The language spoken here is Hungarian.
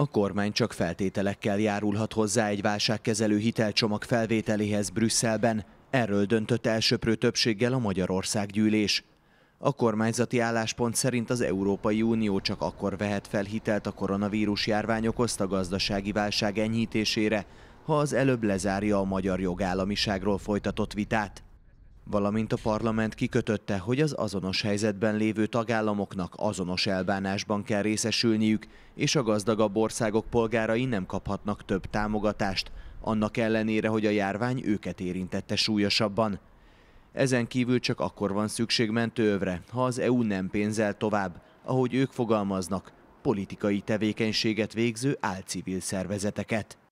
A kormány csak feltételekkel járulhat hozzá egy válságkezelő hitelcsomag felvételéhez Brüsszelben, erről döntött elsőprő többséggel a Magyarország gyűlés. A kormányzati álláspont szerint az Európai Unió csak akkor vehet fel hitelt a koronavírus járvány okozta gazdasági válság enyhítésére, ha az előbb lezárja a magyar jogállamiságról folytatott vitát valamint a parlament kikötötte, hogy az azonos helyzetben lévő tagállamoknak azonos elbánásban kell részesülniük, és a gazdagabb országok polgárai nem kaphatnak több támogatást, annak ellenére, hogy a járvány őket érintette súlyosabban. Ezen kívül csak akkor van szükség mentőövre, ha az EU nem pénzel tovább, ahogy ők fogalmaznak, politikai tevékenységet végző álcivil szervezeteket.